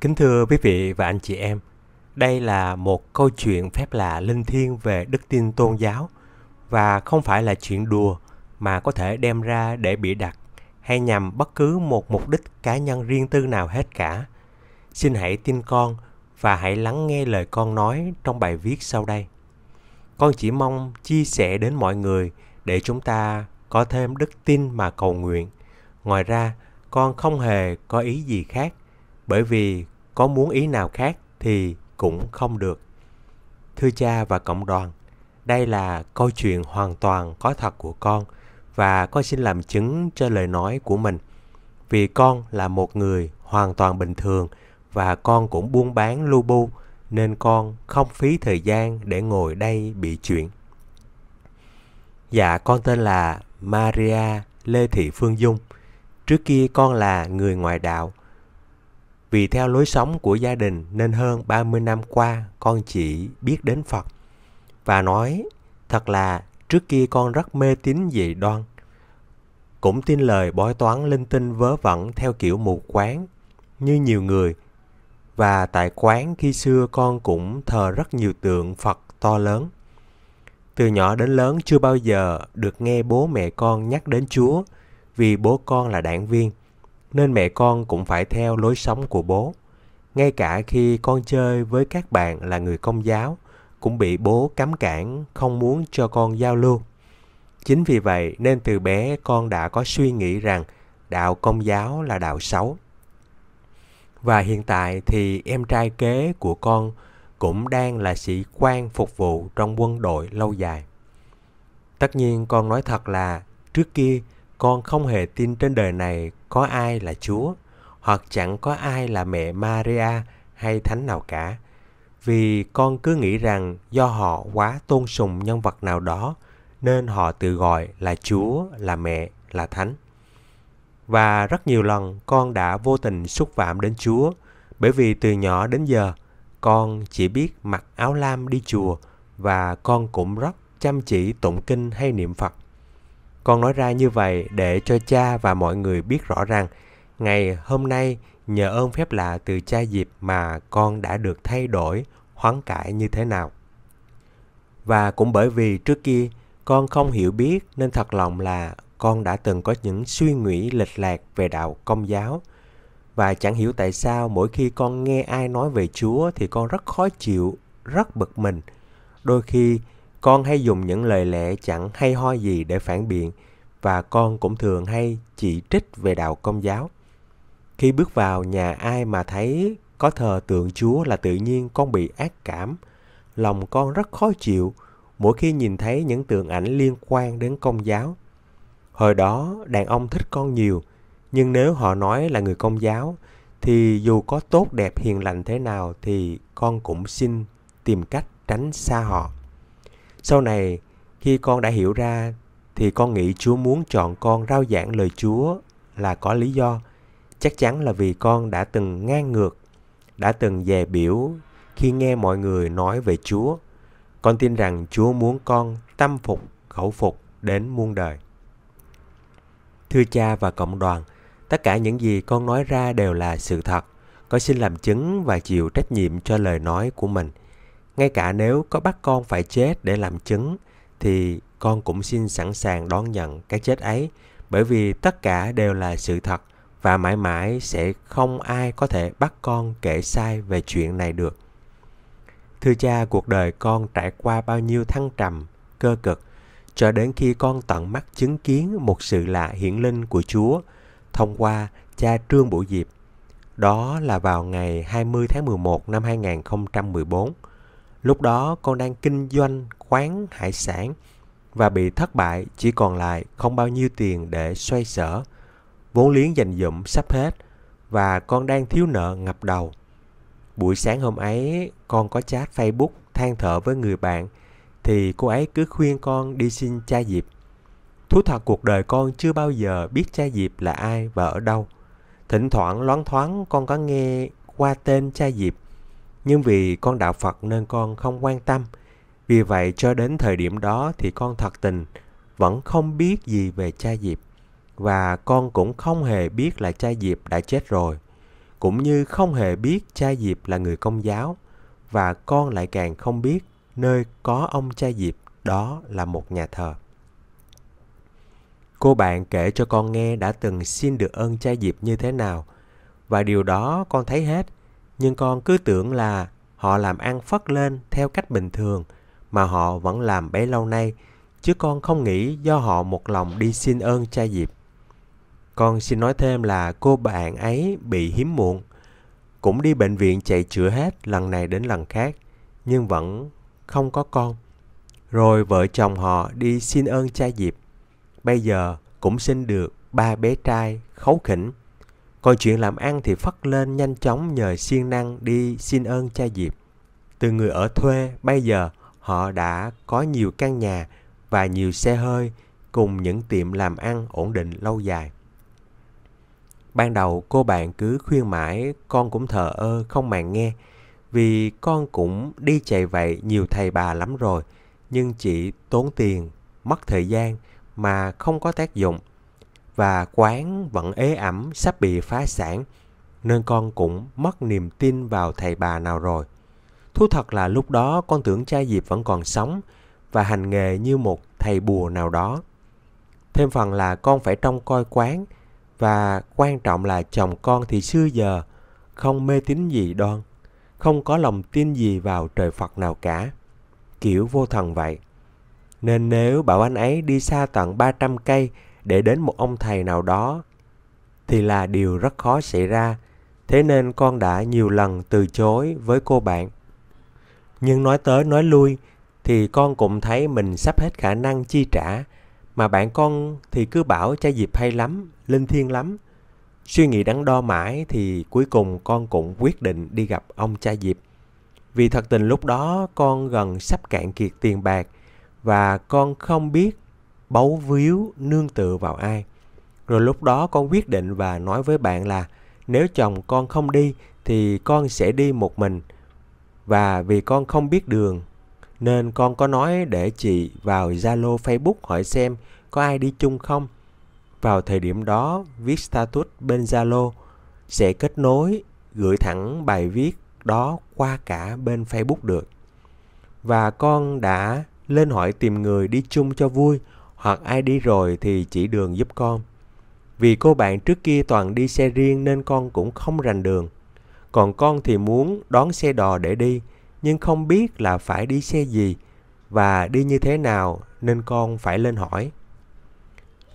Kính thưa quý vị và anh chị em, đây là một câu chuyện phép lạ linh thiêng về đức tin tôn giáo và không phải là chuyện đùa mà có thể đem ra để bịa đặt hay nhằm bất cứ một mục đích cá nhân riêng tư nào hết cả. Xin hãy tin con và hãy lắng nghe lời con nói trong bài viết sau đây. Con chỉ mong chia sẻ đến mọi người để chúng ta có thêm đức tin mà cầu nguyện. Ngoài ra, con không hề có ý gì khác – bởi vì có muốn ý nào khác thì cũng không được. Thưa cha và cộng đoàn, đây là câu chuyện hoàn toàn có thật của con và con xin làm chứng cho lời nói của mình. Vì con là một người hoàn toàn bình thường và con cũng buôn bán lu bu nên con không phí thời gian để ngồi đây bị chuyện. Dạ con tên là Maria Lê Thị Phương Dung. Trước kia con là người ngoại đạo vì theo lối sống của gia đình nên hơn 30 năm qua con chỉ biết đến Phật và nói thật là trước kia con rất mê tín dị đoan. Cũng tin lời bói toán linh tinh vớ vẩn theo kiểu mù quáng như nhiều người. Và tại quán khi xưa con cũng thờ rất nhiều tượng Phật to lớn. Từ nhỏ đến lớn chưa bao giờ được nghe bố mẹ con nhắc đến Chúa vì bố con là đảng viên – nên mẹ con cũng phải theo lối sống của bố. Ngay cả khi con chơi với các bạn là người công giáo, cũng bị bố cấm cản không muốn cho con giao lưu. Chính vì vậy nên từ bé con đã có suy nghĩ rằng đạo công giáo là đạo xấu. Và hiện tại thì em trai kế của con cũng đang là sĩ quan phục vụ trong quân đội lâu dài. Tất nhiên con nói thật là trước kia con không hề tin trên đời này có ai là Chúa, hoặc chẳng có ai là mẹ Maria hay thánh nào cả, vì con cứ nghĩ rằng do họ quá tôn sùng nhân vật nào đó nên họ tự gọi là Chúa, là mẹ, là thánh. Và rất nhiều lần con đã vô tình xúc phạm đến Chúa, bởi vì từ nhỏ đến giờ con chỉ biết mặc áo lam đi chùa và con cũng rất chăm chỉ tụng kinh hay niệm Phật con nói ra như vậy để cho cha và mọi người biết rõ rằng ngày hôm nay nhờ ơn phép lạ từ cha dịp mà con đã được thay đổi, hoán cải như thế nào. Và cũng bởi vì trước kia con không hiểu biết nên thật lòng là con đã từng có những suy nghĩ lệch lạc về đạo công giáo và chẳng hiểu tại sao mỗi khi con nghe ai nói về Chúa thì con rất khó chịu, rất bực mình. Đôi khi con hay dùng những lời lẽ chẳng hay ho gì để phản biện và con cũng thường hay chỉ trích về đạo công giáo khi bước vào nhà ai mà thấy có thờ tượng chúa là tự nhiên con bị ác cảm lòng con rất khó chịu mỗi khi nhìn thấy những tượng ảnh liên quan đến công giáo hồi đó đàn ông thích con nhiều nhưng nếu họ nói là người công giáo thì dù có tốt đẹp hiền lành thế nào thì con cũng xin tìm cách tránh xa họ sau này, khi con đã hiểu ra, thì con nghĩ Chúa muốn chọn con rao giảng lời Chúa là có lý do. Chắc chắn là vì con đã từng ngang ngược, đã từng dè biểu khi nghe mọi người nói về Chúa. Con tin rằng Chúa muốn con tâm phục, khẩu phục đến muôn đời. Thưa cha và cộng đoàn, tất cả những gì con nói ra đều là sự thật. Con xin làm chứng và chịu trách nhiệm cho lời nói của mình – ngay cả nếu có bắt con phải chết để làm chứng thì con cũng xin sẵn sàng đón nhận cái chết ấy bởi vì tất cả đều là sự thật và mãi mãi sẽ không ai có thể bắt con kể sai về chuyện này được thưa cha cuộc đời con trải qua bao nhiêu thăng trầm cơ cực cho đến khi con tận mắt chứng kiến một sự lạ hiển linh của Chúa thông qua cha Trương Bửu Diệp. Đó là vào ngày 20 tháng 11 năm 2014. Lúc đó con đang kinh doanh khoáng hải sản và bị thất bại chỉ còn lại không bao nhiêu tiền để xoay sở. Vốn liếng dành dụm sắp hết và con đang thiếu nợ ngập đầu. Buổi sáng hôm ấy, con có chat Facebook than thở với người bạn thì cô ấy cứ khuyên con đi xin cha Diệp. Thú thật cuộc đời con chưa bao giờ biết cha Diệp là ai và ở đâu. Thỉnh thoảng loáng thoáng con có nghe qua tên cha Diệp nhưng vì con đạo Phật nên con không quan tâm. Vì vậy cho đến thời điểm đó thì con thật tình vẫn không biết gì về cha Diệp và con cũng không hề biết là cha Diệp đã chết rồi, cũng như không hề biết cha Diệp là người công giáo và con lại càng không biết nơi có ông cha Diệp đó là một nhà thờ. Cô bạn kể cho con nghe đã từng xin được ơn cha Diệp như thế nào và điều đó con thấy hết nhưng con cứ tưởng là họ làm ăn phất lên theo cách bình thường mà họ vẫn làm bấy lâu nay chứ con không nghĩ do họ một lòng đi xin ơn cha dịp con xin nói thêm là cô bạn ấy bị hiếm muộn cũng đi bệnh viện chạy chữa hết lần này đến lần khác nhưng vẫn không có con rồi vợ chồng họ đi xin ơn cha dịp bây giờ cũng sinh được ba bé trai khấu khỉnh còn chuyện làm ăn thì phất lên nhanh chóng nhờ siêng năng đi xin ơn cha Diệp. Từ người ở thuê, bây giờ họ đã có nhiều căn nhà và nhiều xe hơi cùng những tiệm làm ăn ổn định lâu dài. Ban đầu cô bạn cứ khuyên mãi con cũng thờ ơ không màng nghe vì con cũng đi chạy vậy nhiều thầy bà lắm rồi nhưng chỉ tốn tiền, mất thời gian mà không có tác dụng và quán vẫn ế ẩm sắp bị phá sản nên con cũng mất niềm tin vào thầy bà nào rồi. Thú thật là lúc đó con tưởng cha Diệp vẫn còn sống và hành nghề như một thầy bùa nào đó. Thêm phần là con phải trông coi quán và quan trọng là chồng con thì xưa giờ không mê tín gì đoan, không có lòng tin gì vào trời Phật nào cả. Kiểu vô thần vậy. Nên nếu bảo anh ấy đi xa tận 300 cây để đến một ông thầy nào đó thì là điều rất khó xảy ra thế nên con đã nhiều lần từ chối với cô bạn nhưng nói tới nói lui thì con cũng thấy mình sắp hết khả năng chi trả mà bạn con thì cứ bảo cha diệp hay lắm linh thiêng lắm suy nghĩ đắn đo mãi thì cuối cùng con cũng quyết định đi gặp ông cha diệp vì thật tình lúc đó con gần sắp cạn kiệt tiền bạc và con không biết bấu víu nương tựa vào ai rồi lúc đó con quyết định và nói với bạn là nếu chồng con không đi thì con sẽ đi một mình và vì con không biết đường nên con có nói để chị vào Zalo Facebook hỏi xem có ai đi chung không. Vào thời điểm đó, viết status bên Zalo sẽ kết nối gửi thẳng bài viết đó qua cả bên Facebook được. Và con đã lên hỏi tìm người đi chung cho vui hoặc ai đi rồi thì chỉ đường giúp con. Vì cô bạn trước kia toàn đi xe riêng nên con cũng không rành đường. Còn con thì muốn đón xe đò để đi, nhưng không biết là phải đi xe gì và đi như thế nào nên con phải lên hỏi.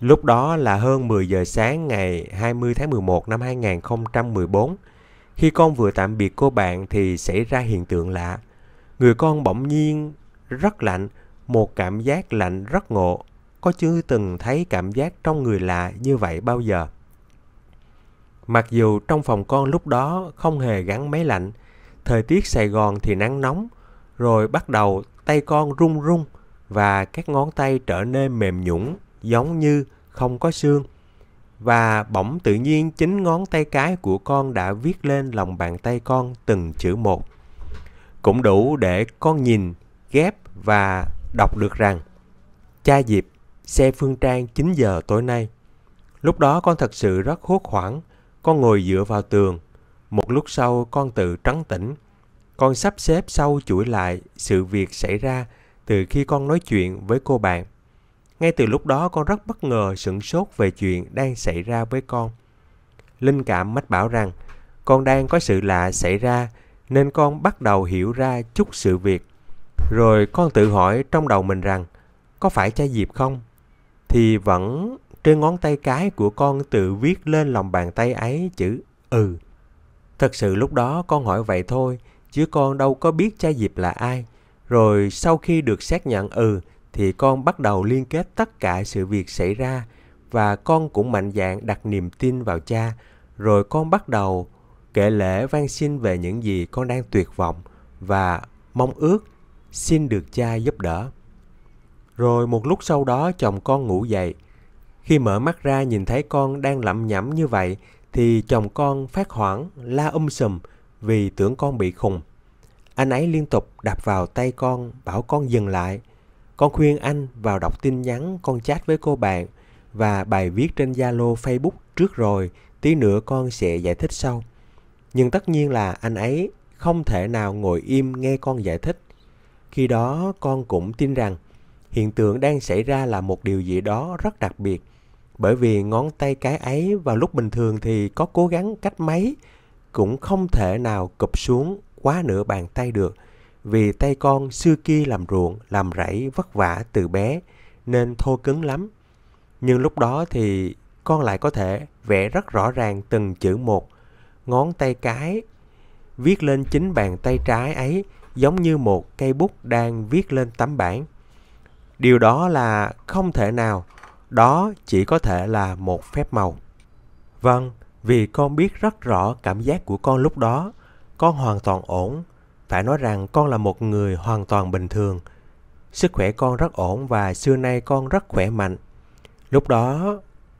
Lúc đó là hơn 10 giờ sáng ngày 20 tháng 11 năm 2014. Khi con vừa tạm biệt cô bạn thì xảy ra hiện tượng lạ. Người con bỗng nhiên rất lạnh, một cảm giác lạnh rất ngộ có chưa từng thấy cảm giác trong người lạ như vậy bao giờ. Mặc dù trong phòng con lúc đó không hề gắn máy lạnh, thời tiết Sài Gòn thì nắng nóng, rồi bắt đầu tay con run run và các ngón tay trở nên mềm nhũn giống như không có xương. Và bỗng tự nhiên chính ngón tay cái của con đã viết lên lòng bàn tay con từng chữ một. Cũng đủ để con nhìn, ghép và đọc được rằng Cha Diệp xe Phương Trang 9 giờ tối nay. Lúc đó con thật sự rất hốt hoảng, con ngồi dựa vào tường. Một lúc sau con tự trắng tỉnh. Con sắp xếp sau chuỗi lại sự việc xảy ra từ khi con nói chuyện với cô bạn. Ngay từ lúc đó con rất bất ngờ sửng sốt về chuyện đang xảy ra với con. Linh cảm mách bảo rằng con đang có sự lạ xảy ra nên con bắt đầu hiểu ra chút sự việc. Rồi con tự hỏi trong đầu mình rằng có phải cha Diệp không? thì vẫn trên ngón tay cái của con tự viết lên lòng bàn tay ấy chữ ừ. Thật sự lúc đó con hỏi vậy thôi, chứ con đâu có biết cha Diệp là ai. Rồi sau khi được xác nhận ừ, thì con bắt đầu liên kết tất cả sự việc xảy ra và con cũng mạnh dạn đặt niềm tin vào cha. Rồi con bắt đầu kể lễ van xin về những gì con đang tuyệt vọng và mong ước xin được cha giúp đỡ. Rồi một lúc sau đó chồng con ngủ dậy. Khi mở mắt ra nhìn thấy con đang lẩm nhẩm như vậy thì chồng con phát hoảng, la um sùm vì tưởng con bị khùng. Anh ấy liên tục đạp vào tay con, bảo con dừng lại. Con khuyên anh vào đọc tin nhắn con chat với cô bạn và bài viết trên Zalo Facebook trước rồi, tí nữa con sẽ giải thích sau. Nhưng tất nhiên là anh ấy không thể nào ngồi im nghe con giải thích. Khi đó con cũng tin rằng hiện tượng đang xảy ra là một điều gì đó rất đặc biệt bởi vì ngón tay cái ấy vào lúc bình thường thì có cố gắng cách mấy cũng không thể nào cụp xuống quá nửa bàn tay được vì tay con xưa kia làm ruộng làm rẫy vất vả từ bé nên thô cứng lắm nhưng lúc đó thì con lại có thể vẽ rất rõ ràng từng chữ một ngón tay cái viết lên chính bàn tay trái ấy giống như một cây bút đang viết lên tấm bảng điều đó là không thể nào đó chỉ có thể là một phép màu vâng vì con biết rất rõ cảm giác của con lúc đó con hoàn toàn ổn phải nói rằng con là một người hoàn toàn bình thường sức khỏe con rất ổn và xưa nay con rất khỏe mạnh lúc đó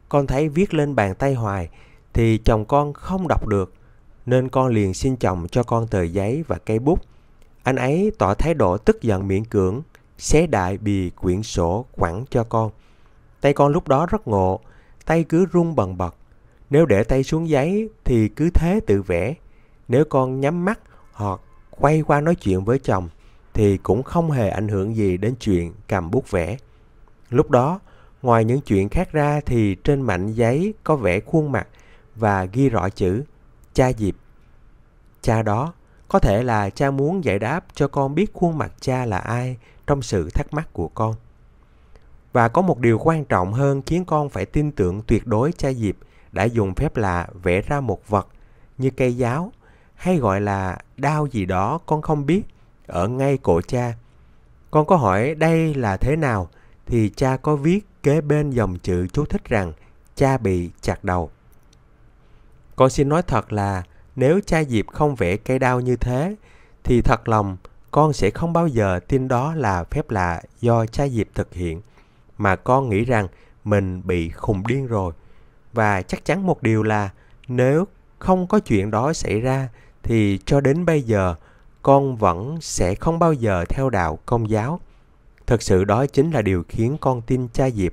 con thấy viết lên bàn tay hoài thì chồng con không đọc được nên con liền xin chồng cho con tờ giấy và cây bút anh ấy tỏ thái độ tức giận miễn cưỡng xé đại bì quyển sổ quẳng cho con. Tay con lúc đó rất ngộ, tay cứ run bần bật. Nếu để tay xuống giấy thì cứ thế tự vẽ. Nếu con nhắm mắt hoặc quay qua nói chuyện với chồng thì cũng không hề ảnh hưởng gì đến chuyện cầm bút vẽ. Lúc đó, ngoài những chuyện khác ra thì trên mảnh giấy có vẽ khuôn mặt và ghi rõ chữ cha Diệp. Cha đó có thể là cha muốn giải đáp cho con biết khuôn mặt cha là ai trong sự thắc mắc của con. Và có một điều quan trọng hơn khiến con phải tin tưởng tuyệt đối cha Diệp đã dùng phép lạ vẽ ra một vật như cây giáo hay gọi là đao gì đó con không biết ở ngay cổ cha. Con có hỏi đây là thế nào thì cha có viết kế bên dòng chữ chú thích rằng cha bị chặt đầu. Con xin nói thật là nếu cha Diệp không vẽ cây đao như thế thì thật lòng con sẽ không bao giờ tin đó là phép lạ do cha Diệp thực hiện, mà con nghĩ rằng mình bị khùng điên rồi. Và chắc chắn một điều là nếu không có chuyện đó xảy ra thì cho đến bây giờ con vẫn sẽ không bao giờ theo đạo công giáo. Thật sự đó chính là điều khiến con tin cha Diệp,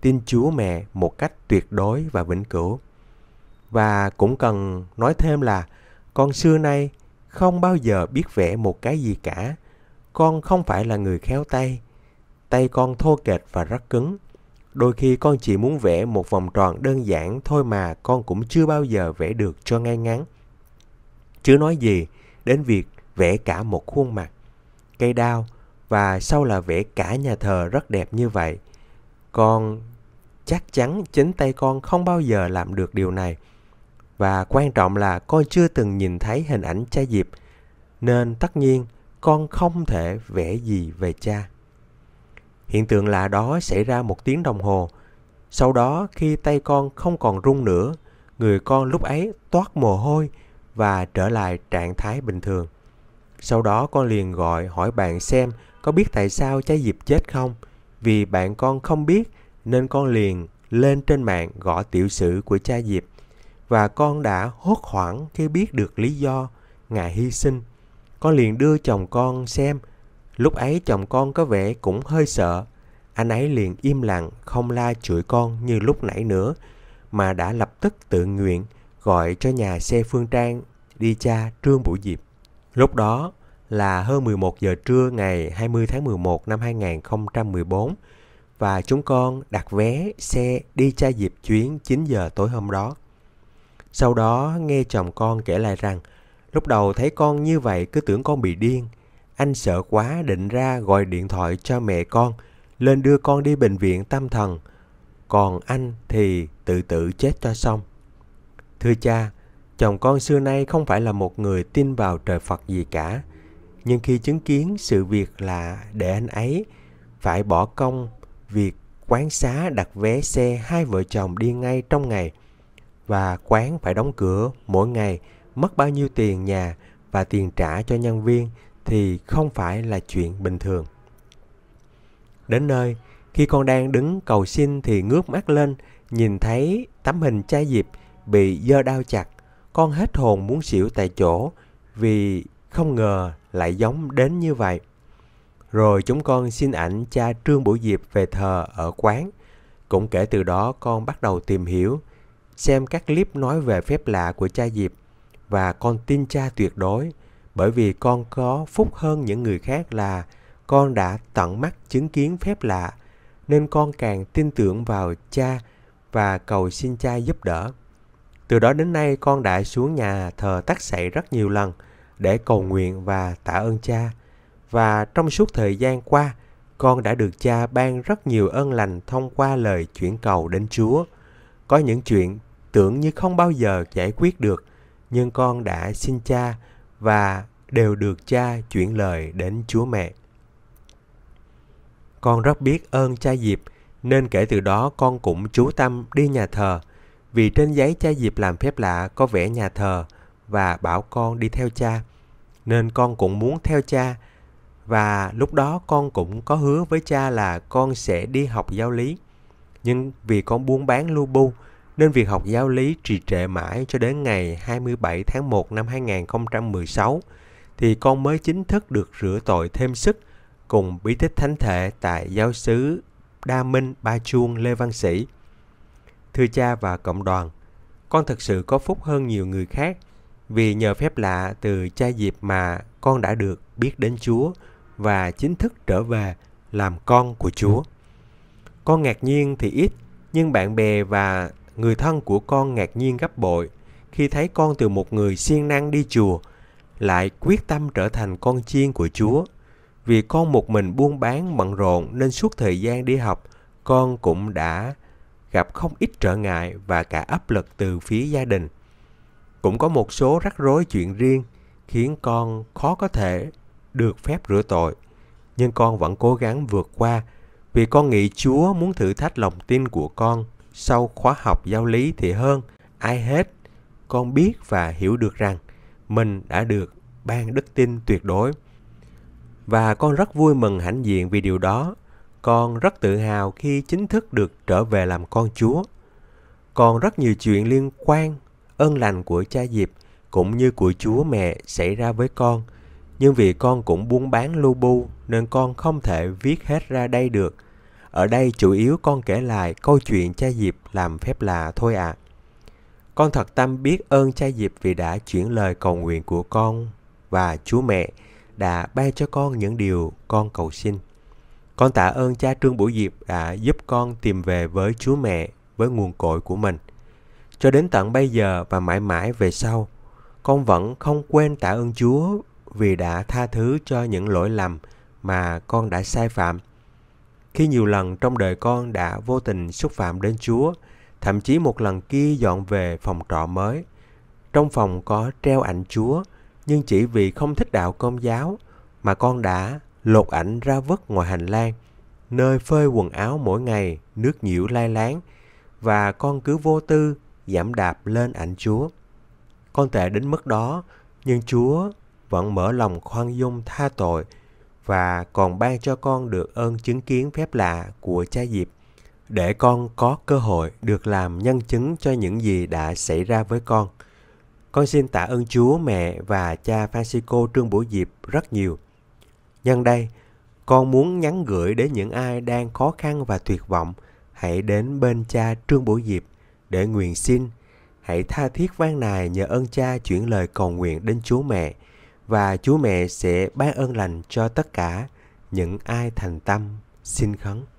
tin Chúa mẹ một cách tuyệt đối và vĩnh cửu. Và cũng cần nói thêm là con xưa nay không bao giờ biết vẽ một cái gì cả. Con không phải là người khéo tay. Tay con thô kệch và rất cứng. Đôi khi con chỉ muốn vẽ một vòng tròn đơn giản thôi mà con cũng chưa bao giờ vẽ được cho ngay ngắn. Chứ nói gì đến việc vẽ cả một khuôn mặt, cây đao và sau là vẽ cả nhà thờ rất đẹp như vậy. Con chắc chắn chính tay con không bao giờ làm được điều này và quan trọng là con chưa từng nhìn thấy hình ảnh cha Diệp, nên tất nhiên con không thể vẽ gì về cha. Hiện tượng lạ đó xảy ra một tiếng đồng hồ. Sau đó khi tay con không còn run nữa, người con lúc ấy toát mồ hôi và trở lại trạng thái bình thường. Sau đó con liền gọi hỏi bạn xem có biết tại sao cha diệp chết không? Vì bạn con không biết nên con liền lên trên mạng gõ tiểu sử của cha Diệp và con đã hốt hoảng khi biết được lý do ngài hy sinh. Con liền đưa chồng con xem. Lúc ấy chồng con có vẻ cũng hơi sợ. Anh ấy liền im lặng, không la chửi con như lúc nãy nữa, mà đã lập tức tự nguyện gọi cho nhà xe Phương Trang đi cha Trương Bủ Diệp. Lúc đó là hơn 11 giờ trưa ngày 20 tháng 11 năm 2014 và chúng con đặt vé xe đi cha Diệp chuyến 9 giờ tối hôm đó. Sau đó nghe chồng con kể lại rằng lúc đầu thấy con như vậy cứ tưởng con bị điên. Anh sợ quá định ra gọi điện thoại cho mẹ con lên đưa con đi bệnh viện tâm thần. Còn anh thì tự tử chết cho xong. Thưa cha, chồng con xưa nay không phải là một người tin vào trời Phật gì cả. Nhưng khi chứng kiến sự việc là để anh ấy phải bỏ công việc quán xá đặt vé xe hai vợ chồng đi ngay trong ngày – và quán phải đóng cửa mỗi ngày mất bao nhiêu tiền nhà và tiền trả cho nhân viên thì không phải là chuyện bình thường. Đến nơi, khi con đang đứng cầu xin thì ngước mắt lên, nhìn thấy tấm hình cha Diệp bị dơ đau chặt. Con hết hồn muốn xỉu tại chỗ vì không ngờ lại giống đến như vậy. Rồi chúng con xin ảnh cha Trương Bổ Diệp về thờ ở quán. Cũng kể từ đó con bắt đầu tìm hiểu xem các clip nói về phép lạ của cha Diệp và con tin cha tuyệt đối bởi vì con có phúc hơn những người khác là con đã tận mắt chứng kiến phép lạ nên con càng tin tưởng vào cha và cầu xin cha giúp đỡ. Từ đó đến nay con đã xuống nhà thờ tắc sậy rất nhiều lần để cầu nguyện và tạ ơn cha. Và trong suốt thời gian qua, con đã được cha ban rất nhiều ơn lành thông qua lời chuyển cầu đến Chúa. Có những chuyện tưởng như không bao giờ giải quyết được nhưng con đã xin cha và đều được cha chuyển lời đến chúa mẹ con rất biết ơn cha diệp nên kể từ đó con cũng chú tâm đi nhà thờ vì trên giấy cha diệp làm phép lạ có vẽ nhà thờ và bảo con đi theo cha nên con cũng muốn theo cha và lúc đó con cũng có hứa với cha là con sẽ đi học giáo lý nhưng vì con buôn bán lu bu nên việc học giáo lý trì trệ mãi cho đến ngày 27 tháng 1 năm 2016 thì con mới chính thức được rửa tội thêm sức cùng bí tích thánh thể tại giáo xứ Đa Minh Ba Chuông Lê Văn Sĩ. Thưa cha và cộng đoàn, con thật sự có phúc hơn nhiều người khác vì nhờ phép lạ từ cha diệp mà con đã được biết đến Chúa và chính thức trở về làm con của Chúa. Con ngạc nhiên thì ít, nhưng bạn bè và người thân của con ngạc nhiên gấp bội khi thấy con từ một người siêng năng đi chùa lại quyết tâm trở thành con chiên của Chúa. Vì con một mình buôn bán bận rộn nên suốt thời gian đi học, con cũng đã gặp không ít trở ngại và cả áp lực từ phía gia đình. Cũng có một số rắc rối chuyện riêng khiến con khó có thể được phép rửa tội. Nhưng con vẫn cố gắng vượt qua vì con nghĩ Chúa muốn thử thách lòng tin của con sau khóa học giáo lý thì hơn ai hết con biết và hiểu được rằng mình đã được ban đức tin tuyệt đối và con rất vui mừng hãnh diện vì điều đó con rất tự hào khi chính thức được trở về làm con chúa còn rất nhiều chuyện liên quan ơn lành của cha diệp cũng như của chúa mẹ xảy ra với con nhưng vì con cũng buôn bán lu bu nên con không thể viết hết ra đây được ở đây chủ yếu con kể lại câu chuyện cha Diệp làm phép lạ thôi ạ. À. Con thật tâm biết ơn cha Diệp vì đã chuyển lời cầu nguyện của con và Chúa Mẹ đã ban cho con những điều con cầu xin. Con tạ ơn cha Trương Bửu Diệp đã giúp con tìm về với Chúa Mẹ, với nguồn cội của mình. Cho đến tận bây giờ và mãi mãi về sau, con vẫn không quên tạ ơn Chúa vì đã tha thứ cho những lỗi lầm mà con đã sai phạm khi nhiều lần trong đời con đã vô tình xúc phạm đến Chúa, thậm chí một lần kia dọn về phòng trọ mới. Trong phòng có treo ảnh Chúa, nhưng chỉ vì không thích đạo công giáo mà con đã lột ảnh ra vứt ngoài hành lang, nơi phơi quần áo mỗi ngày, nước nhiễu lai láng, và con cứ vô tư giảm đạp lên ảnh Chúa. Con tệ đến mức đó, nhưng Chúa vẫn mở lòng khoan dung tha tội – và còn ban cho con được ơn chứng kiến phép lạ của cha Diệp để con có cơ hội được làm nhân chứng cho những gì đã xảy ra với con. Con xin tạ ơn Chúa, mẹ và cha Francisco Trương Bổ Diệp rất nhiều. Nhân đây, con muốn nhắn gửi đến những ai đang khó khăn và tuyệt vọng, hãy đến bên cha Trương Bổ Diệp để nguyện xin. Hãy tha thiết van nài nhờ ơn cha chuyển lời cầu nguyện đến Chúa mẹ – và Chúa Mẹ sẽ ban ơn lành cho tất cả những ai thành tâm xin khấn.